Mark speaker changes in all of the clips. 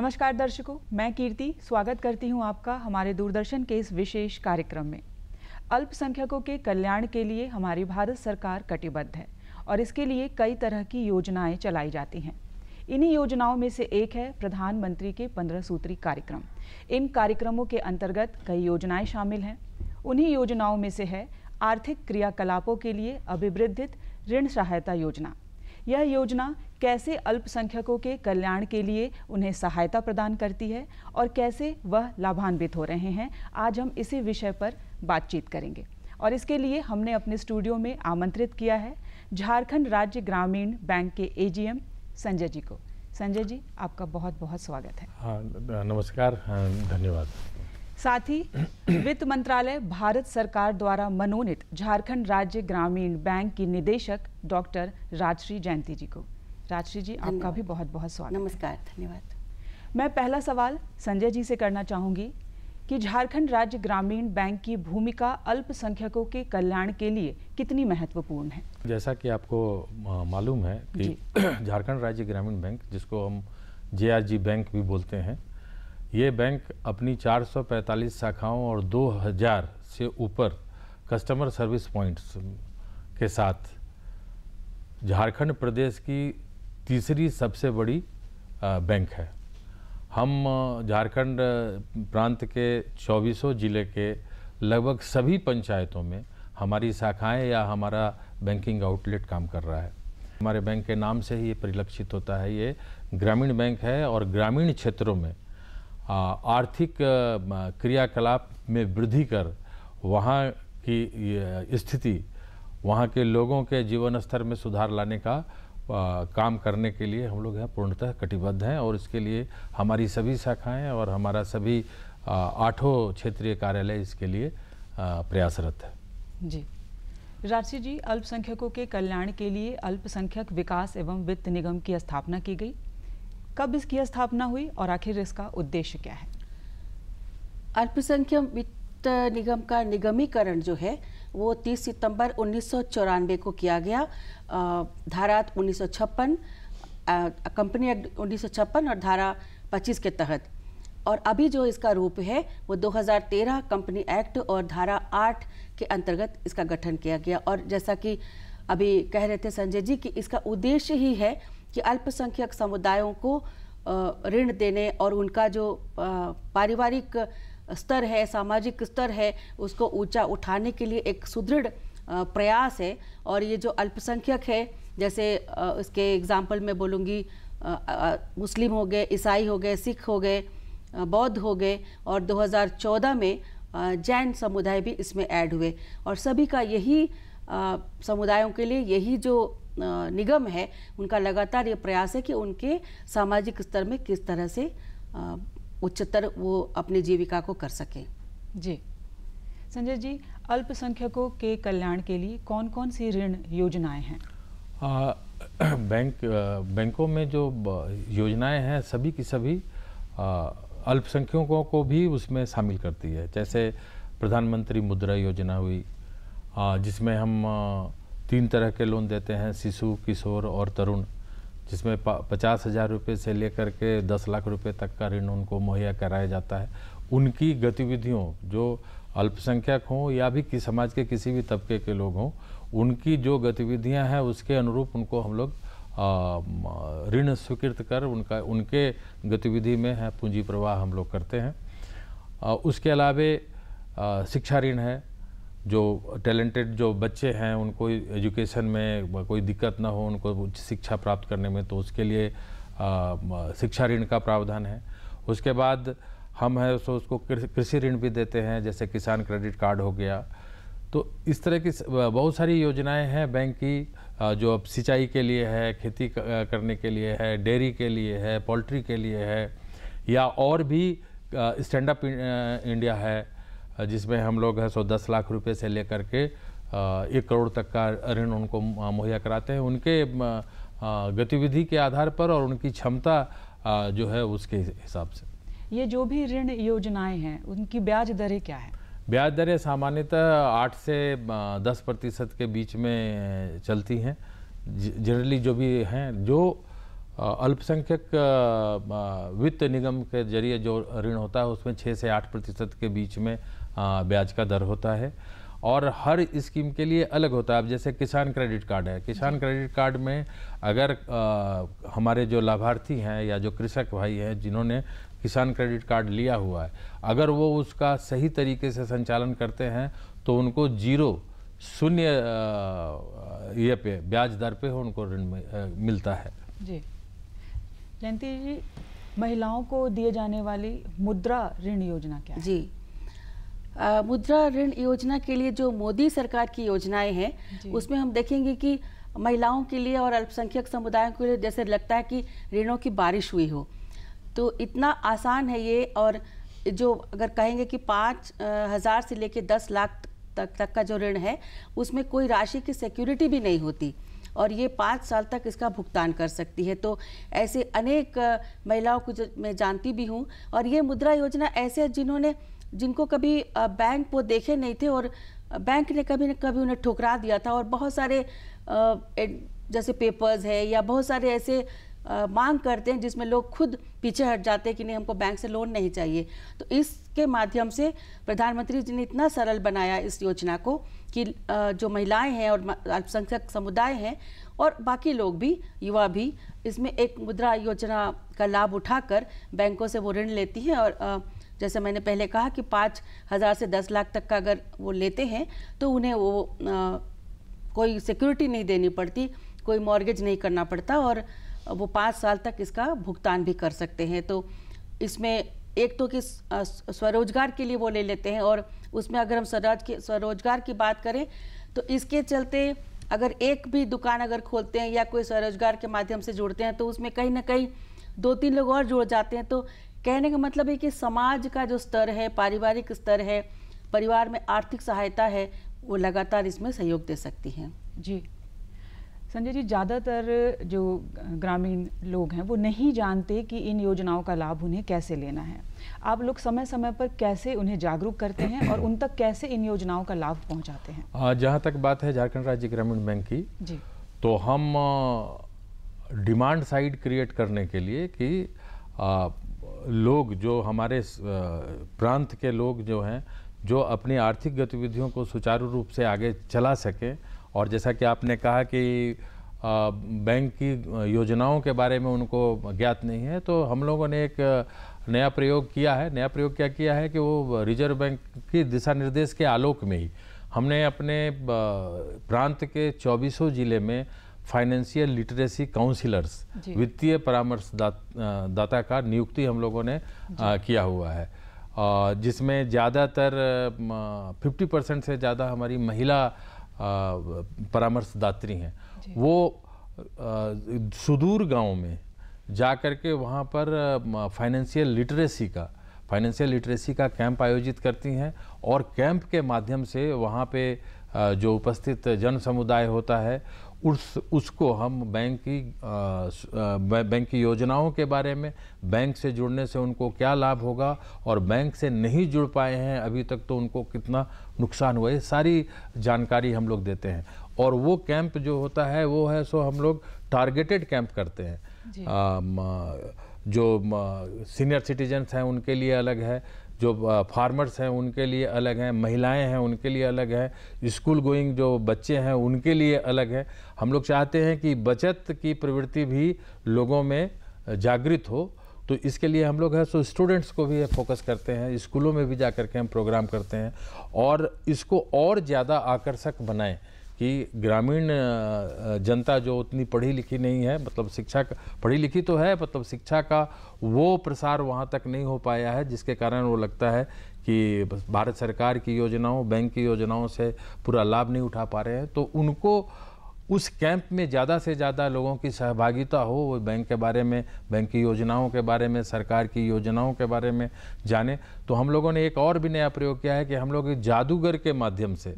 Speaker 1: नमस्कार दर्शकों मैं कीर्ति स्वागत करती हूं आपका हमारे दूरदर्शन के इस विशेष कार्यक्रम में अल्पसंख्यकों के कल्याण के लिए हमारी भारत सरकार कटिबद्ध है और इसके लिए कई तरह की योजनाएं चलाई जाती हैं इन्हीं योजनाओं में से एक है प्रधानमंत्री के पंद्रह सूत्री कार्यक्रम इन कार्यक्रमों के अंतर्गत कई योजनाएं शामिल हैं उन्हीं योजनाओं में से है आर्थिक क्रियाकलापों के लिए अभिवृद्धित ऋण सहायता योजना यह योजना कैसे अल्पसंख्यकों के कल्याण के लिए उन्हें सहायता प्रदान करती है और कैसे वह लाभान्वित हो रहे हैं आज हम इसी विषय पर बातचीत करेंगे और इसके लिए हमने अपने स्टूडियो में आमंत्रित किया है झारखंड राज्य ग्रामीण बैंक के एजीएम संजय जी को संजय जी आपका बहुत बहुत स्वागत है
Speaker 2: हाँ नमस्कार हाँ, धन्यवाद
Speaker 1: साथ ही वित्त मंत्रालय भारत सरकार द्वारा मनोनीत झारखंड राज्य ग्रामीण बैंक की निदेशक डॉक्टर राजश्री जयंती जी को राजश्री जी आपका भी बहुत बहुत स्वागत नमस्कार धन्यवाद मैं पहला सवाल संजय जी से करना चाहूंगी कि झारखंड राज्य ग्रामीण बैंक की भूमिका अल्पसंख्यकों के कल्याण के लिए कितनी महत्वपूर्ण है
Speaker 2: जैसा कि आपको मालूम है कि झारखंड राज्य ग्रामीण बैंक जिसको हम जे बैंक भी बोलते हैं ये बैंक अपनी 445 शाखाओं और 2000 से ऊपर कस्टमर सर्विस पॉइंट्स के साथ झारखंड प्रदेश की तीसरी सबसे बड़ी बैंक है हम झारखंड प्रांत के चौबीसों ज़िले के लगभग सभी पंचायतों में हमारी शाखाएं या हमारा बैंकिंग आउटलेट काम कर रहा है हमारे बैंक के नाम से ही ये परिलक्षित होता है ये ग्रामीण बैंक है और ग्रामीण क्षेत्रों में आर्थिक क्रियाकलाप में वृद्धि कर वहाँ की स्थिति वहाँ के लोगों के जीवन स्तर में सुधार लाने का काम करने के लिए हम लोग यहाँ पूर्णतः कटिबद्ध हैं और इसके लिए हमारी सभी शाखाएँ और हमारा सभी आठों क्षेत्रीय कार्यालय इसके लिए प्रयासरत है जी
Speaker 1: राशि जी अल्पसंख्यकों के कल्याण के लिए अल्पसंख्यक विकास एवं वित्त निगम की स्थापना की गई कब इसकी स्थापना हुई और आखिर इसका
Speaker 3: उद्देश्य क्या है अल्पसंख्यक वित्त निगम का निगमीकरण जो है वो 30 सितंबर उन्नीस को किया गया धारा उन्नीस कंपनी एक्ट उन्नीस और धारा 25 के तहत और अभी जो इसका रूप है वो 2013 कंपनी एक्ट और धारा 8 के अंतर्गत इसका गठन किया गया और जैसा कि अभी कह रहे थे संजय जी कि इसका उद्देश्य ही है कि अल्पसंख्यक समुदायों को ऋण देने और उनका जो पारिवारिक स्तर है सामाजिक स्तर है उसको ऊंचा उठाने के लिए एक सुदृढ़ प्रयास है और ये जो अल्पसंख्यक है जैसे इसके एग्जाम्पल मैं बोलूँगी मुस्लिम हो गए ईसाई हो गए सिख हो गए बौद्ध हो गए और 2014 में जैन समुदाय भी इसमें ऐड हुए और सभी का यही समुदायों के लिए यही जो निगम है उनका लगातार ये प्रयास है कि उनके सामाजिक स्तर में किस तरह से उच्चतर वो अपनी जीविका को कर सकें
Speaker 1: जी संजय जी अल्पसंख्यकों के कल्याण के लिए कौन कौन सी ऋण योजनाएं हैं
Speaker 2: बैंक बैंकों में जो योजनाएं हैं सभी की सभी अल्पसंख्यकों को भी उसमें शामिल करती है जैसे प्रधानमंत्री मुद्रा योजना हुई जिसमें हम तीन तरह के लोन देते हैं शिशु किशोर और तरुण जिसमें पचास हज़ार रुपये से लेकर के दस लाख रुपए तक का ऋण उनको मुहैया कराया जाता है उनकी गतिविधियों जो अल्पसंख्यक हों या भी कि समाज के किसी भी तबके के लोग हों उनकी जो गतिविधियां हैं उसके अनुरूप उनको हम लोग ऋण स्वीकृत कर उनका उनके गतिविधि में है पूंजी प्रवाह हम लोग करते हैं आ, उसके अलावे शिक्षा ऋण है जो टैलेंटेड जो बच्चे हैं उनको एजुकेशन में कोई दिक्कत ना हो उनको उच्च शिक्षा प्राप्त करने में तो उसके लिए शिक्षा ऋण का प्रावधान है उसके बाद हम है उसको, उसको कृषि ऋण भी देते हैं जैसे किसान क्रेडिट कार्ड हो गया तो इस तरह की बहुत सारी योजनाएं हैं बैंक की जो अब सिंचाई के लिए है खेती करने के लिए है डेयरी के लिए है पोल्ट्री के लिए है या और भी स्टैंड अप इंडिया है जिसमें हम लोग है सो दस लाख रुपए से लेकर के एक करोड़ तक का ऋण उनको मुहैया कराते हैं उनके गतिविधि के आधार पर और उनकी क्षमता जो है उसके हिसाब से
Speaker 1: ये जो भी ऋण योजनाएं हैं उनकी ब्याज दरें क्या है
Speaker 2: ब्याज दरें सामान्यतः आठ से दस प्रतिशत के बीच में चलती हैं जनरली जो भी हैं जो अल्पसंख्यक वित्त निगम के जरिए जो ऋण होता है उसमें छः से आठ प्रतिशत के बीच में ब्याज का दर होता है और हर स्कीम के लिए अलग होता है अब जैसे किसान क्रेडिट कार्ड है किसान क्रेडिट कार्ड में अगर आ, हमारे जो लाभार्थी हैं या जो कृषक भाई हैं जिन्होंने किसान क्रेडिट कार्ड लिया हुआ है अगर वो उसका सही तरीके से संचालन करते हैं तो उनको जीरो शून्य ये पे ब्याज दर पे उनको ऋण मिलता है
Speaker 1: जी जयंती जी महिलाओं को दिए जाने
Speaker 3: वाली मुद्रा ऋण योजना क्या है? जी मुद्रा ऋण योजना के लिए जो मोदी सरकार की योजनाएं हैं उसमें हम देखेंगे कि महिलाओं के लिए और अल्पसंख्यक समुदायों के लिए जैसे लगता है कि ऋणों की बारिश हुई हो तो इतना आसान है ये और जो अगर कहेंगे कि पाँच हज़ार से लेकर दस लाख तक तक का जो ऋण है उसमें कोई राशि की सिक्योरिटी भी नहीं होती और ये पाँच साल तक इसका भुगतान कर सकती है तो ऐसे अनेक महिलाओं को मैं जानती भी हूँ और ये मुद्रा योजना ऐसे जिन्होंने जिनको कभी बैंक वो देखे नहीं थे और बैंक ने कभी न कभी उन्हें ठुकरा दिया था और बहुत सारे जैसे पेपर्स है या बहुत सारे ऐसे मांग करते हैं जिसमें लोग खुद पीछे हट जाते हैं कि नहीं हमको बैंक से लोन नहीं चाहिए तो इसके माध्यम से प्रधानमंत्री जी ने इतना सरल बनाया इस योजना को कि जो महिलाएं हैं और अल्पसंख्यक समुदाय हैं और बाकी लोग भी युवा भी इसमें एक मुद्रा योजना का लाभ उठाकर बैंकों से वो ऋण लेती हैं और जैसे मैंने पहले कहा कि पाँच हज़ार से दस लाख तक का अगर वो लेते हैं तो उन्हें वो आ, कोई सिक्योरिटी नहीं देनी पड़ती कोई मॉर्गेज नहीं करना पड़ता और वो पाँच साल तक इसका भुगतान भी कर सकते हैं तो इसमें एक तो कि स्वरोजगार के लिए वो ले लेते हैं और उसमें अगर हम स्वराज के स्वरोजगार की बात करें तो इसके चलते अगर एक भी दुकान अगर खोलते हैं या कोई स्वरोजगार के माध्यम से जुड़ते हैं तो उसमें कहीं ना कहीं दो तीन लोग और जुड़ जाते हैं तो कहने का मतलब है कि समाज का जो स्तर है पारिवारिक स्तर है परिवार में आर्थिक सहायता है वो लगातार इसमें सहयोग दे सकती हैं जी संजय जी ज़्यादातर
Speaker 1: जो ग्रामीण लोग हैं वो नहीं जानते कि इन योजनाओं का लाभ उन्हें कैसे लेना है आप लोग समय समय पर कैसे उन्हें जागरूक करते हैं और उन तक कैसे इन योजनाओं का लाभ पहुंचाते हैं
Speaker 2: हाँ, जहां तक बात है झारखंड राज्य ग्रामीण बैंक की जी तो हम डिमांड साइड क्रिएट करने के लिए कि लोग जो हमारे प्रांत के लोग जो हैं जो अपनी आर्थिक गतिविधियों को सुचारू रूप से आगे चला सकें और जैसा कि आपने कहा कि बैंक की योजनाओं के बारे में उनको ज्ञात नहीं है तो हम लोगों ने एक नया प्रयोग किया है नया प्रयोग क्या किया है कि वो रिजर्व बैंक की दिशा निर्देश के आलोक में ही हमने अपने प्रांत के चौबीसों ज़िले में फाइनेंशियल लिटरेसी काउंसिलर्स वित्तीय परामर्श दाता का नियुक्ति हम लोगों ने आ, किया हुआ है जिसमें ज़्यादातर 50 परसेंट से ज़्यादा हमारी महिला परामर्शदात्री हैं वो आ, सुदूर गाँव में जा कर के वहाँ पर फाइनेंशियल लिटरेसी का फाइनेंशियल लिटरेसी का कैंप आयोजित करती हैं और कैंप के माध्यम से वहाँ पे जो उपस्थित जन समुदाय होता है उस उसको हम बैंक की बैंक की योजनाओं के बारे में बैंक से जुड़ने से उनको क्या लाभ होगा और बैंक से नहीं जुड़ पाए हैं अभी तक तो उनको कितना नुकसान हुआ है सारी जानकारी हम लोग देते हैं और वो कैंप जो होता है वो है सो हम लोग टारगेटेड कैंप करते हैं आ, जो सीनियर सिटीजन्स हैं उनके लिए अलग है जो फार्मर्स हैं उनके लिए अलग हैं महिलाएं हैं उनके लिए अलग है स्कूल गोइंग जो बच्चे हैं उनके लिए अलग है हम लोग चाहते हैं कि बचत की प्रवृत्ति भी लोगों में जागृत हो तो इसके लिए हम लोग है सो स्टूडेंट्स को भी फोकस करते हैं स्कूलों में भी जा कर के हम प्रोग्राम करते हैं और इसको और ज़्यादा आकर्षक बनाएँ कि ग्रामीण जनता जो उतनी पढ़ी लिखी नहीं है मतलब शिक्षा पढ़ी लिखी तो है मतलब शिक्षा का वो प्रसार वहाँ तक नहीं हो पाया है जिसके कारण वो लगता है कि भारत सरकार की योजनाओं बैंक की योजनाओं से पूरा लाभ नहीं उठा पा रहे हैं तो उनको उस कैंप में ज़्यादा से ज़्यादा लोगों की सहभागिता हो वो बैंक के बारे में बैंक की योजनाओं के बारे में सरकार की योजनाओं के बारे में जाने तो हम लोगों ने एक और भी नया प्रयोग किया है कि हम लोग जादूगर के माध्यम से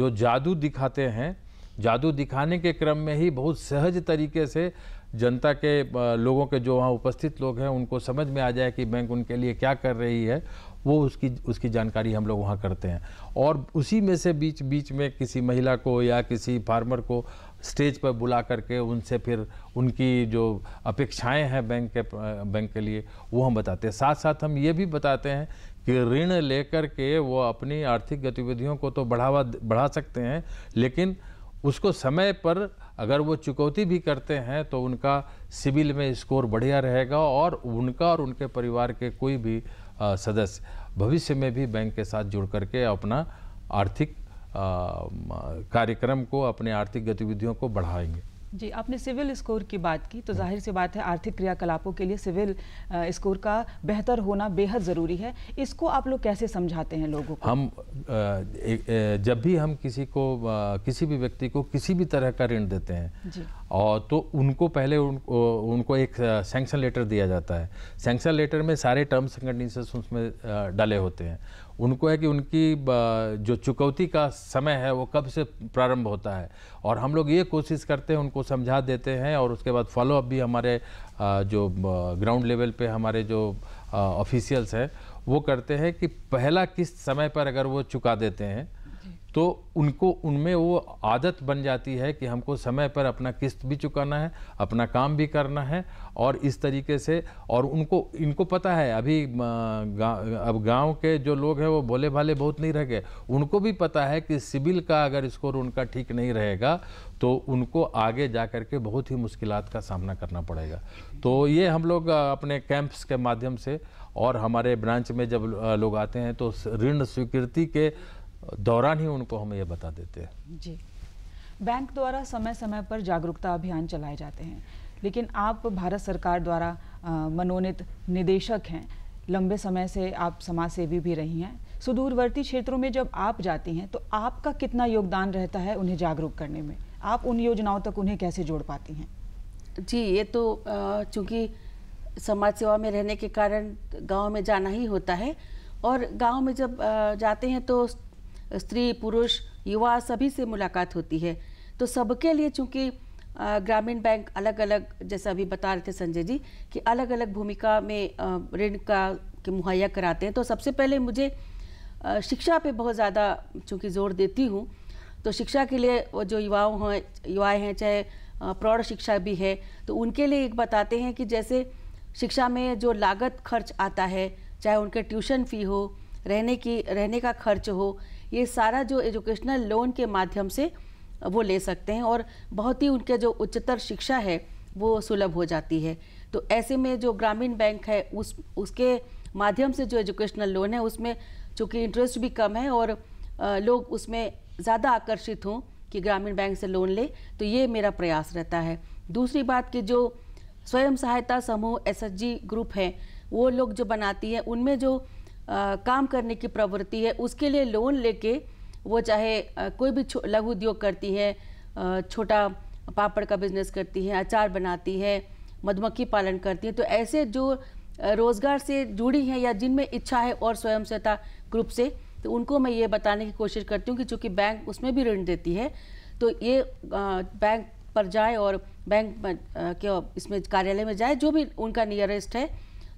Speaker 2: जो जादू दिखाते हैं जादू दिखाने के क्रम में ही बहुत सहज तरीके से जनता के लोगों के जो वहाँ उपस्थित लोग हैं उनको समझ में आ जाए कि बैंक उनके लिए क्या कर रही है वो उसकी उसकी जानकारी हम लोग वहाँ करते हैं और उसी में से बीच बीच में किसी महिला को या किसी फार्मर को स्टेज पर बुला करके उनसे फिर उनकी जो अपेक्षाएं हैं बैंक के बैंक के लिए वो हम बताते हैं साथ साथ हम ये भी बताते हैं कि ऋण लेकर के वो अपनी आर्थिक गतिविधियों को तो बढ़ावा बढ़ा सकते हैं लेकिन उसको समय पर अगर वो चुकौती भी करते हैं तो उनका सिविल में स्कोर बढ़िया रहेगा और उनका और उनके परिवार के कोई भी सदस्य भविष्य में भी बैंक के साथ जुड़ करके अपना आर्थिक कार्यक्रम को अपने आर्थिक गतिविधियों को बढ़ाएंगे
Speaker 1: जी आपने सिविल स्कोर की बात की तो जाहिर सी बात है आर्थिक क्रियाकलापों के लिए सिविल स्कोर का बेहतर होना बेहद ज़रूरी है इसको आप लोग कैसे समझाते हैं लोगों को
Speaker 2: हम जब भी हम किसी को किसी भी व्यक्ति को किसी भी तरह का ऋण देते हैं और तो उनको पहले उन, उनको एक सैंक्शन लेटर दिया जाता है सेंक्शन लेटर में सारे टर्म्स एंड कंडीशन उसमें डाले होते हैं उनको है कि उनकी जो चुकौती का समय है वो कब से प्रारंभ होता है और हम लोग ये कोशिश करते हैं उनको समझा देते हैं और उसके बाद फॉलोअप भी हमारे जो ग्राउंड लेवल पे हमारे जो ऑफिशियल्स हैं वो करते हैं कि पहला किस्त समय पर अगर वो चुका देते हैं तो उनको उनमें वो आदत बन जाती है कि हमको समय पर अपना किस्त भी चुकाना है अपना काम भी करना है और इस तरीके से और उनको इनको पता है अभी गा, अब गांव के जो लोग हैं वो भोले भाले बहुत नहीं रह गए उनको भी पता है कि सिविल का अगर स्कोर उनका ठीक नहीं रहेगा तो उनको आगे जा कर के बहुत ही मुश्किल का सामना करना पड़ेगा तो ये हम लोग अपने कैंप्स के माध्यम से और हमारे ब्रांच में जब लोग आते हैं तो ऋण स्वीकृति के दौरान ही उनको हम ये बता देते हैं
Speaker 1: जी बैंक द्वारा समय समय पर जागरूकता अभियान चलाए जाते हैं लेकिन आप भारत सरकार द्वारा मनोनीत निदेशक हैं लंबे समय से आप समाज सेवी भी रही हैं सुदूरवर्ती क्षेत्रों में जब आप जाती हैं तो आपका कितना योगदान रहता है उन्हें जागरूक करने में आप उन योजनाओं तक उन्हें कैसे जोड़ पाती हैं
Speaker 3: जी ये तो चूँकि समाज सेवा में रहने के कारण गांव में जाना ही होता है और गांव में जब जाते हैं तो स्त्री पुरुष युवा सभी से मुलाकात होती है तो सबके लिए चूँकि ग्रामीण बैंक अलग अलग जैसा अभी बता रहे थे संजय जी कि अलग अलग भूमिका में ऋण का के मुहैया कराते हैं तो सबसे पहले मुझे शिक्षा पे बहुत ज़्यादा चूँकि जोर देती हूँ तो शिक्षा के लिए वो जो युवाओं हैं युवाएँ हैं चाहे प्रौढ़ शिक्षा भी है तो उनके लिए एक बताते हैं कि जैसे शिक्षा में जो लागत खर्च आता है चाहे उनके ट्यूशन फ़ी हो रहने की रहने का खर्च हो ये सारा जो एजुकेशनल लोन के माध्यम से वो ले सकते हैं और बहुत ही उनके जो उच्चतर शिक्षा है वो सुलभ हो जाती है तो ऐसे में जो ग्रामीण बैंक है उस उसके माध्यम से जो एजुकेशनल लोन है उसमें चूँकि इंटरेस्ट भी कम है और लोग उसमें ज़्यादा आकर्षित हों कि ग्रामीण बैंक से लोन ले तो ये मेरा प्रयास रहता है दूसरी बात कि जो स्वयं सहायता समूह एसएचजी ग्रुप हैं वो लोग जो बनाती है उनमें जो काम करने की प्रवृत्ति है उसके लिए लोन लेके वो चाहे कोई भी लघु उद्योग करती है छोटा पापड़ का बिजनेस करती है अचार बनाती है मधुमक्खी पालन करती है तो ऐसे जो रोज़गार से जुड़ी हैं या जिनमें इच्छा है और स्वयं सहायता ग्रुप से तो उनको मैं ये बताने की कोशिश करती हूँ कि चूँकि बैंक उसमें भी ऋण देती है तो ये बैंक पर जाए और बैंक के इसमें कार्यालय में जाए जो भी उनका नियरेस्ट है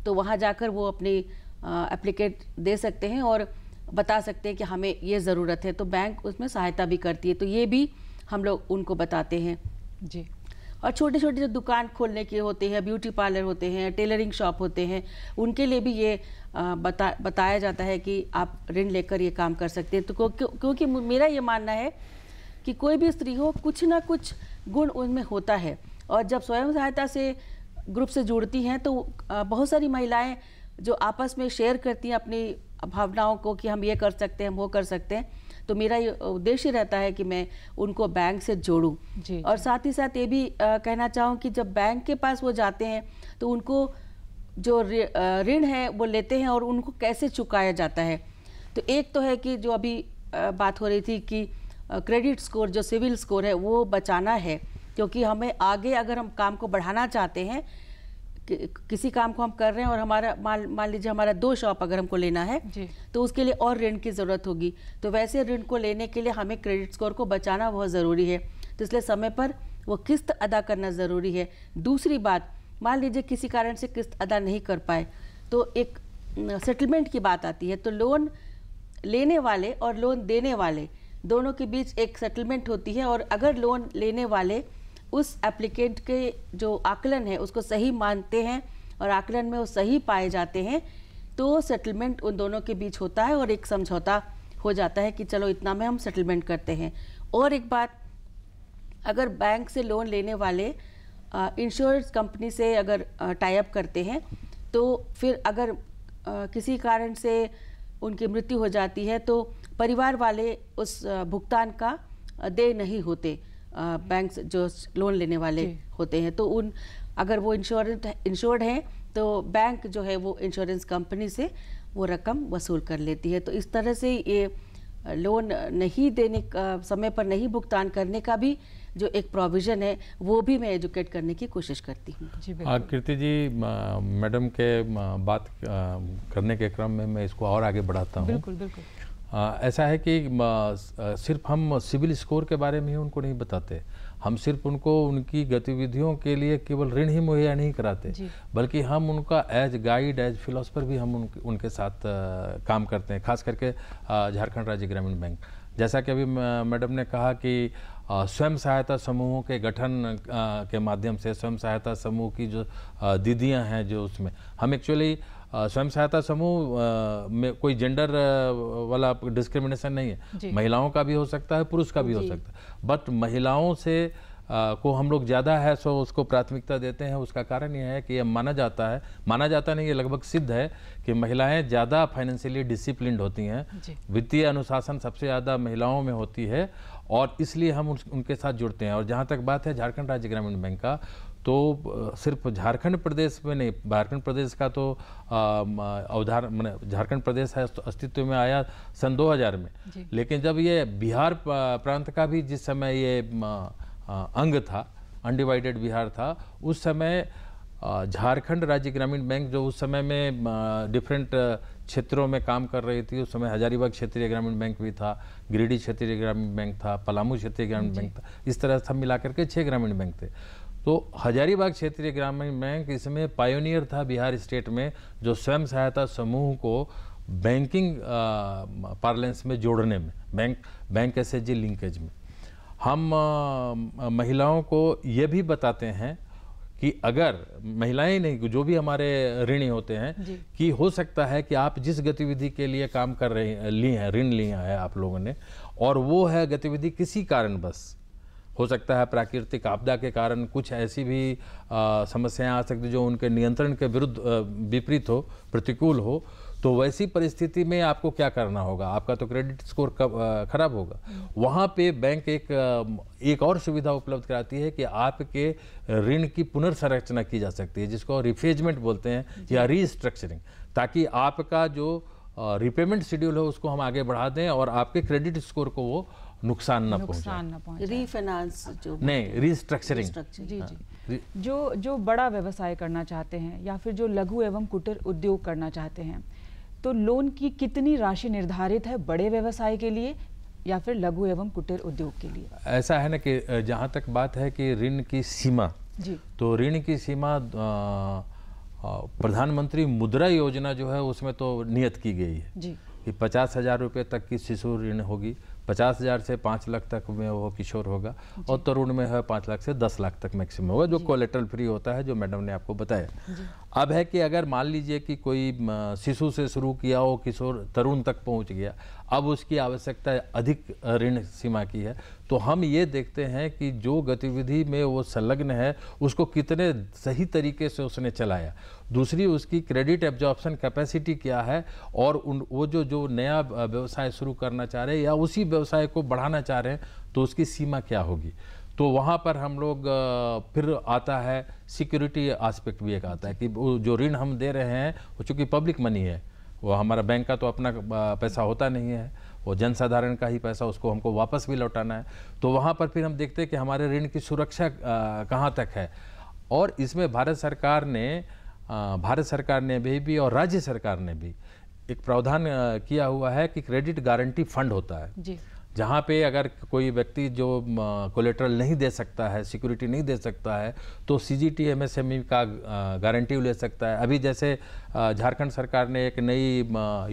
Speaker 3: तो वहाँ जाकर वो अपनी एप्लीकेट दे सकते हैं और बता सकते हैं कि हमें ये ज़रूरत है तो बैंक उसमें सहायता भी करती है तो ये भी हम लोग उनको बताते हैं जी और छोटे छोटे जो दुकान खोलने के होते हैं ब्यूटी पार्लर होते हैं टेलरिंग शॉप होते हैं उनके लिए भी ये बता बताया जाता है कि आप ऋण लेकर ये काम कर सकते हैं तो क्योंकि क्योंकि मेरा ये मानना है कि कोई भी स्त्री हो कुछ ना कुछ गुण उनमें होता है और जब स्वयं सहायता से ग्रुप से जुड़ती हैं तो बहुत सारी महिलाएं जो आपस में शेयर करती हैं अपनी भावनाओं को कि हम ये कर सकते हैं हम वो कर सकते हैं तो मेरा ये उद्देश्य रहता है कि मैं उनको बैंक से जोड़ूँ और साथ ही साथ ये भी आ, कहना चाहूँ कि जब बैंक के पास वो जाते हैं तो उनको जो ऋण है वो लेते हैं और उनको कैसे चुकाया जाता है तो एक तो है कि जो अभी आ, बात हो रही थी कि क्रेडिट स्कोर जो सिविल स्कोर है वो बचाना है क्योंकि हमें आगे अगर हम काम को बढ़ाना चाहते हैं कि, किसी काम को हम कर रहे हैं और हमारा मान मान लीजिए हमारा दो शॉप अगर हमको लेना है तो उसके लिए और ऋण की ज़रूरत होगी तो वैसे ऋण को लेने के लिए हमें क्रेडिट स्कोर को बचाना बहुत ज़रूरी है तो इसलिए समय पर वो किस्त अदा करना ज़रूरी है दूसरी बात मान लीजिए किसी कारण से किस्त अदा नहीं कर पाए तो एक सेटलमेंट की बात आती है तो लोन लेने वाले और लोन देने वाले दोनों के बीच एक सेटलमेंट होती है और अगर लोन लेने वाले उस एप्लीकेट के जो आकलन है उसको सही मानते हैं और आकलन में वो सही पाए जाते हैं तो सेटलमेंट उन दोनों के बीच होता है और एक समझौता हो जाता है कि चलो इतना में हम सेटलमेंट करते हैं और एक बात अगर बैंक से लोन लेने वाले इंश्योरेंस कंपनी से अगर टाइप करते हैं तो फिर अगर आ, किसी कारण से उनकी मृत्यु हो जाती है तो परिवार वाले उस भुगतान का दे नहीं होते बैंक जो लोन लेने वाले होते हैं तो उन अगर वो इंश्योर इंश्योर्ड हैं तो बैंक जो है वो इंश्योरेंस कंपनी से वो रकम वसूल कर लेती है तो इस तरह से ये लोन नहीं देने का समय पर नहीं भुगतान करने का भी जो एक प्रोविज़न है वो भी मैं एजुकेट करने की कोशिश करती हूँ हाँ,
Speaker 2: कीर्ति जी मैडम के बात करने के क्रम में मैं इसको और आगे बढ़ाता हूँ बिल्कुल बिल्कुल आ, ऐसा है कि आ, सिर्फ हम सिविल स्कोर के बारे में ही उनको नहीं बताते हम सिर्फ उनको उनकी गतिविधियों के लिए केवल ऋण ही मुहैया नहीं कराते बल्कि हम उनका एज गाइड एज फिलोसफर भी हम उनके उनके साथ आ, काम करते हैं खास करके झारखंड राज्य ग्रामीण बैंक जैसा कि अभी मैडम ने कहा कि स्वयं सहायता समूहों के गठन के माध्यम से स्वयं सहायता समूह की जो दीदियां हैं जो उसमें हम एक्चुअली स्वयं सहायता समूह में कोई जेंडर वाला डिस्क्रिमिनेशन नहीं है महिलाओं का भी हो सकता है पुरुष का भी हो सकता है बट महिलाओं से आ, को हम लोग ज़्यादा है सो उसको प्राथमिकता देते हैं उसका कारण यह है कि यह माना जाता है माना जाता नहीं ये लगभग सिद्ध है कि महिलाएं ज़्यादा फाइनेंशियली डिसिप्लिन होती हैं वित्तीय अनुशासन सबसे ज़्यादा महिलाओं में होती है और इसलिए हम उनके साथ जुड़ते हैं और जहाँ तक बात है झारखंड राज्य ग्रामीण बैंक का तो सिर्फ झारखंड प्रदेश में नहीं झारखंड प्रदेश का तो अवधार मैंने झारखंड प्रदेश है अस्तित्व में आया सन 2000 में लेकिन जब ये बिहार प्रांत का भी जिस समय ये अंग था अनडिवाइडेड बिहार था उस समय झारखंड राज्य ग्रामीण बैंक जो उस समय में डिफरेंट क्षेत्रों में काम कर रही थी उस समय हजारीबाग क्षेत्रीय ग्रामीण बैंक भी था गिरिडीह क्षेत्रीय ग्रामीण बैंक था पलामू क्षेत्रीय ग्रामीण बैंक था इस तरह सब मिला करके छः ग्रामीण बैंक थे तो हजारीबाग क्षेत्रीय ग्रामीण बैंक इसमें पायोनियर था बिहार स्टेट में जो स्वयं सहायता समूह को बैंकिंग पार्लेंस में जोड़ने में बैंक बैंक एस लिंकेज में हम आ, महिलाओं को ये भी बताते हैं कि अगर महिलाएं नहीं जो भी हमारे ऋणी होते हैं कि हो सकता है कि आप जिस गतिविधि के लिए काम कर रहे ली हैं ऋण लिया है आप लोगों ने और वो है गतिविधि किसी कारणवश हो सकता है प्राकृतिक आपदा के कारण कुछ ऐसी भी समस्याएं आ सकती जो उनके नियंत्रण के विरुद्ध विपरीत हो प्रतिकूल हो तो वैसी परिस्थिति में आपको क्या करना होगा आपका तो क्रेडिट स्कोर खराब होगा वहाँ पे बैंक एक एक और सुविधा उपलब्ध कराती है कि आपके ऋण की पुनर्संरचना की जा सकती है जिसको रिफेजमेंट बोलते हैं या रीस्ट्रक्चरिंग ताकि आपका जो रिपेमेंट शेड्यूल है उसको हम आगे बढ़ा दें और आपके क्रेडिट स्कोर को वो नुकसान ना
Speaker 3: पहुंचे रीफाइनेंस जो
Speaker 2: नहीं रीस्ट्रक्चरिंग हाँ,
Speaker 3: जो
Speaker 1: जो बड़ा व्यवसाय करना चाहते हैं या फिर जो लघु एवं कुटीर उद्योग करना चाहते हैं तो लोन की कितनी राशि निर्धारित है बड़े व्यवसाय के लिए या फिर लघु एवं कुटीर उद्योग के लिए
Speaker 2: ऐसा है ना कि जहाँ तक बात है कि ऋण की सीमा जी तो ऋण की सीमा प्रधानमंत्री मुद्रा योजना जो है उसमें तो नियत की गई है जी कि पचास हज़ार रुपये तक की शिशु ऋण होगी पचास हज़ार से पाँच लाख तक में वो किशोर होगा और तरुण में है पाँच लाख से दस लाख तक मैक्सिमम होगा जो कोलेट्रल फ्री होता है जो मैडम ने आपको बताया अब है कि अगर मान लीजिए कि कोई शिशु से शुरू किया हो किशोर तरुण तक पहुंच गया अब उसकी आवश्यकता अधिक ऋण सीमा की है तो हम ये देखते हैं कि जो गतिविधि में वो संलग्न है उसको कितने सही तरीके से उसने चलाया दूसरी उसकी क्रेडिट एब्जॉर्प्शन कैपेसिटी क्या है और उन वो जो जो नया व्यवसाय शुरू करना चाह रहे हैं या उसी व्यवसाय को बढ़ाना चाह रहे हैं तो उसकी सीमा क्या होगी तो वहाँ पर हम लोग फिर आता है सिक्योरिटी आस्पेक्ट भी एक आता है कि जो ऋण हम दे रहे हैं वो चूँकि पब्लिक मनी है वो हमारा बैंक का तो अपना पैसा होता नहीं है वो जनसाधारण का ही पैसा उसको हमको वापस भी लौटाना है तो वहाँ पर फिर हम देखते हैं कि हमारे ऋण की सुरक्षा कहाँ तक है और इसमें भारत सरकार ने भारत सरकार ने भी, भी और राज्य सरकार ने भी एक प्रावधान किया हुआ है कि क्रेडिट गारंटी फंड होता है जी जहाँ पे अगर कोई व्यक्ति जो कोलेट्रल नहीं दे सकता है सिक्योरिटी नहीं दे सकता है तो सी जी टी एमएसएमई का गारंटी ले सकता है अभी जैसे झारखंड सरकार ने एक नई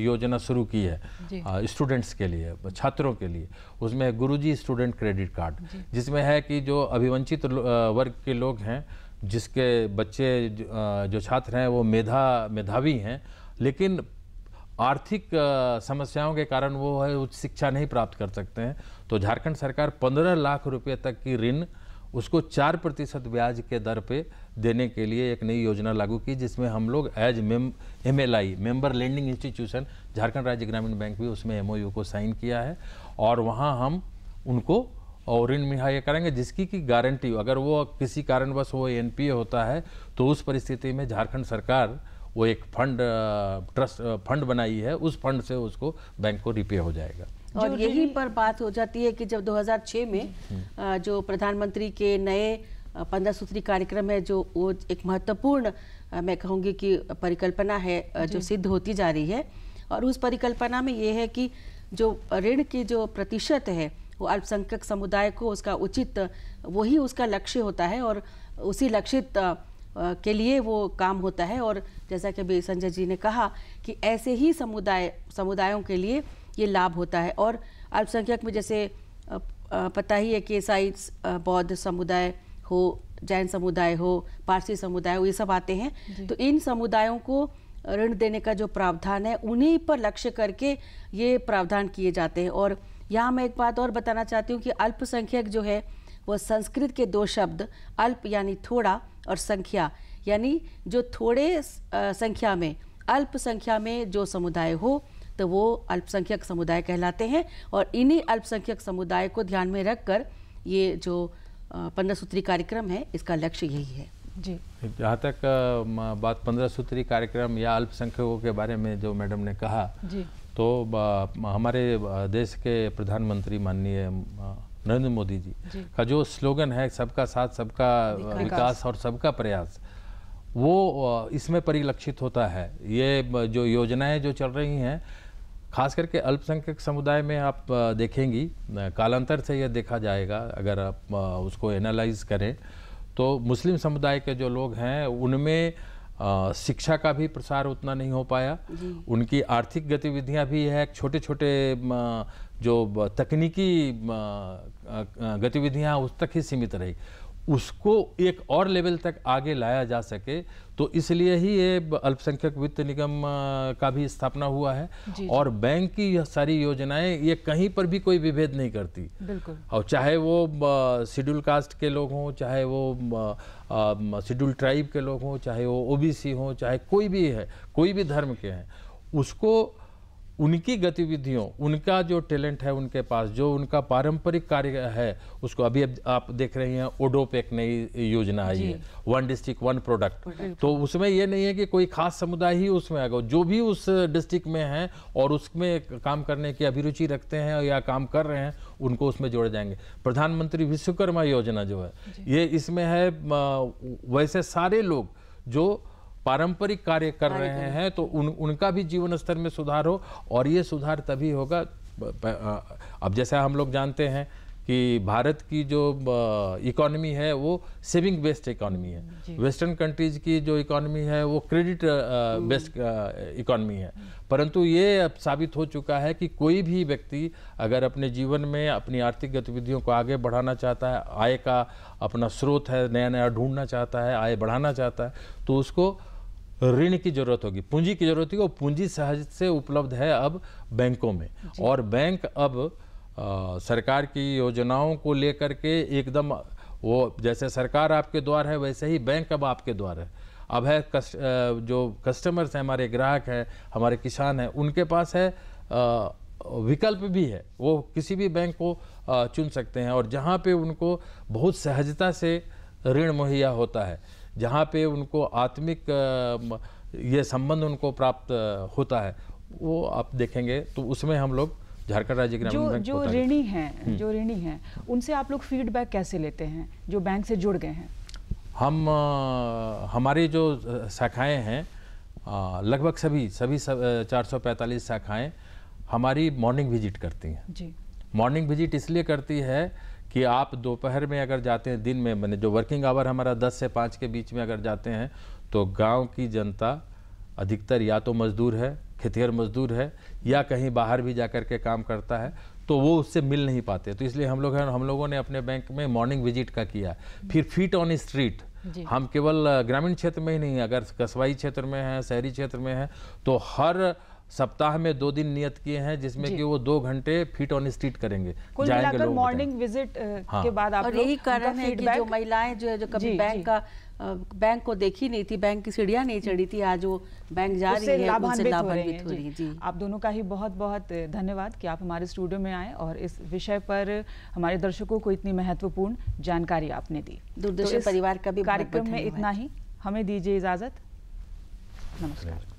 Speaker 2: योजना शुरू की है स्टूडेंट्स के लिए छात्रों के लिए उसमें गुरुजी स्टूडेंट क्रेडिट कार्ड जिसमें है कि जो अभिवंचित वर्ग के लोग हैं जिसके बच्चे जो छात्र हैं वो मेधा मेधावी हैं लेकिन आर्थिक समस्याओं के कारण वो है उच्च शिक्षा नहीं प्राप्त कर सकते हैं तो झारखंड सरकार पंद्रह लाख रुपये तक की ऋण उसको चार प्रतिशत ब्याज के दर पे देने के लिए एक नई योजना लागू की जिसमें हम लोग एज मेम M L I member lending institution Jharkhand Rajya Gramin bank भी उसमें एम को साइन किया है और वहाँ हम उनको और ऋण मिहाय करेंगे जिसकी की गारंटी अगर वो किसी कारणवश वो एनपीए होता है तो उस परिस्थिति में झारखंड सरकार वो एक फंड ट्रस्ट फंड बनाई है उस फंड से उसको बैंक को रिपे हो जाएगा और
Speaker 3: यही पर बात हो जाती है कि जब 2006 में जो प्रधानमंत्री के नए पंद्रह सूत्री कार्यक्रम है जो वो एक महत्वपूर्ण मैं कहूँगी कि परिकल्पना है जो सिद्ध होती जा रही है और उस परिकल्पना में ये है कि जो ऋण की जो प्रतिशत है वो अल्पसंख्यक समुदाय को उसका उचित वही उसका लक्ष्य होता है और उसी लक्षित के लिए वो काम होता है और जैसा कि अभी संजय जी ने कहा कि ऐसे ही समुदाय समुदायों के लिए ये लाभ होता है और अल्पसंख्यक में जैसे पता ही है कि ईसाई बौद्ध समुदाय हो जैन समुदाय हो पारसी समुदाय हो ये सब आते हैं तो इन समुदायों को ऋण देने का जो प्रावधान है उन्हीं पर लक्ष्य करके ये प्रावधान किए जाते हैं और यहाँ मैं एक बात और बताना चाहती हूँ कि अल्पसंख्यक जो है वो संस्कृत के दो शब्द अल्प यानी थोड़ा और संख्या यानी जो थोड़े संख्या में अल्प संख्या में जो समुदाय हो तो वो अल्पसंख्यक समुदाय कहलाते हैं और इन्हीं अल्पसंख्यक समुदाय को ध्यान में रखकर ये जो पंद्रह सूत्री कार्यक्रम है इसका लक्ष्य यही है जी
Speaker 2: जहाँ तक बात पंद्रह सूत्री कार्यक्रम या अल्पसंख्यकों के बारे में जो मैडम ने कहा जी तो हमारे देश के प्रधानमंत्री माननीय नरेंद्र मोदी जी, जी का जो स्लोगन है सबका साथ सबका विकास और सबका प्रयास वो इसमें परिलक्षित होता है ये जो योजनाएं जो चल रही हैं खास करके अल्पसंख्यक समुदाय में आप देखेंगी कालांतर से यह देखा जाएगा अगर आप उसको एनालाइज करें तो मुस्लिम समुदाय के जो लोग हैं उनमें शिक्षा का भी प्रसार उतना नहीं हो पाया उनकी आर्थिक गतिविधियां भी है छोटे छोटे जो तकनीकी गतिविधियां उस तक ही सीमित रही उसको एक और लेवल तक आगे लाया जा सके तो इसलिए ही ये अल्पसंख्यक वित्त निगम का भी स्थापना हुआ है और बैंक की यह सारी योजनाएं ये कहीं पर भी कोई विभेद नहीं करती बिल्कुल और चाहे वो शेड्यूल कास्ट के लोग हों चाहे वो शेड्यूल ट्राइब के लोग हों चाहे वो ओबीसी हों चाहे कोई भी है कोई भी धर्म के हैं उसको उनकी गतिविधियों उनका जो टैलेंट है उनके पास जो उनका पारंपरिक कार्य है उसको अभी आप देख रहे हैं ओडोप एक नई योजना आई है वन डिस्ट्रिक्ट वन प्रोडक्ट तो उसमें यह नहीं है कि कोई खास समुदाय ही उसमें आएगा जो भी उस डिस्ट्रिक्ट में है और उसमें काम करने की अभिरुचि रखते हैं या काम कर रहे हैं उनको उसमें जोड़े जाएंगे प्रधानमंत्री विश्वकर्मा योजना जो है ये इसमें है वैसे सारे लोग जो पारंपरिक कार्य कर रहे हैं, तो उन उनका भी जीवन स्तर में सुधार हो और ये सुधार तभी होगा अब जैसा हम लोग जानते हैं कि भारत की जो इकोनॉमी है वो सेविंग बेस्ड इकोनॉमी है वेस्टर्न कंट्रीज की जो इकोनॉमी है वो क्रेडिट बेस्ड इकोनॉमी है परंतु ये अब साबित हो चुका है कि कोई भी व्यक्ति अगर अपने जीवन में अपनी आर्थिक गतिविधियों को आगे बढ़ाना चाहता है आय का अपना स्रोत है नया नया ढूंढना चाहता है आय बढ़ाना चाहता है तो उसको ऋण की जरूरत होगी पूंजी की जरूरत होगी और पूंजी सहज से उपलब्ध है अब बैंकों में और बैंक अब आ, सरकार की योजनाओं को लेकर के एकदम वो जैसे सरकार आपके द्वार है वैसे ही बैंक अब आपके द्वार है अब है कस्ट, जो कस्टमर्स हैं हमारे ग्राहक हैं हमारे किसान हैं उनके पास है आ, विकल्प भी है वो किसी भी बैंक को चुन सकते हैं और जहाँ पर उनको बहुत सहजता से ऋण मुहैया होता है जहाँ पे उनको आत्मिक ये संबंध उनको प्राप्त होता है वो आप देखेंगे तो उसमें हम लोग झारखंड राज्य ग्रामीण बैंक जो ऋणी
Speaker 1: हैं हम्म। जो ऋणी हैं उनसे आप लोग फीडबैक कैसे लेते हैं जो बैंक से जुड़ गए हैं
Speaker 2: हम हमारी जो शाखाएं हैं लगभग सभी सभी चार सौ पैंतालीस शाखाएँ हमारी मॉर्निंग विजिट करती हैं जी मॉर्निंग विजिट इसलिए करती है कि आप दोपहर में अगर जाते हैं दिन में मैंने जो वर्किंग आवर हमारा 10 से 5 के बीच में अगर जाते हैं तो गांव की जनता अधिकतर या तो मजदूर है खेतिहर मजदूर है या कहीं बाहर भी जा कर के काम करता है तो वो उससे मिल नहीं पाते तो इसलिए हम लोग हम लोगों ने अपने बैंक में मॉर्निंग विजिट का किया फिर फीट ऑन स्ट्रीट हम केवल ग्रामीण क्षेत्र में ही नहीं अगर कस्बाई क्षेत्र में हैं शहरी क्षेत्र में हैं तो हर सप्ताह में दो दिन नियत किए हैं जिसमें कि वो दो घंटे फीट ऑन स्ट्रीट करेंगे कुल मिलाकर मॉर्निंग
Speaker 3: विजिट हाँ। के बाद आप और यही कारण है कि जो महिलाएं जो है जो कभी बैंक का बैंक को देखी नहीं थी बैंक की सीढ़ियां नहीं चढ़ी थी आज वो बैंक जा रही है उनसे लाभान्वित हो रही है जी
Speaker 1: आप दोनों का ही बहुत बहुत धन्यवाद कि आप हमारे स्टूडियो में आए और इस विषय पर हमारे दर्शकों को इतनी महत्वपूर्ण जानकारी आपने दी दूरदर्शन तो परिवार का भी कार्यक्रम में इतना ही हमें दीजिए इजाजत नमस्कार